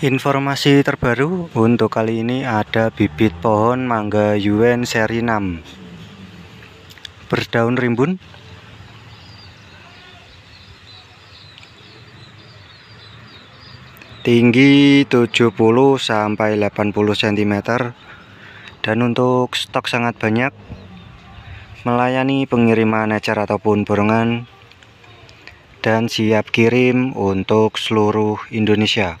Informasi terbaru untuk kali ini ada bibit pohon mangga UN seri 6 Berdaun rimbun Tinggi 70 sampai 80 cm Dan untuk stok sangat banyak Melayani pengiriman ecer ataupun borongan Dan siap kirim untuk seluruh Indonesia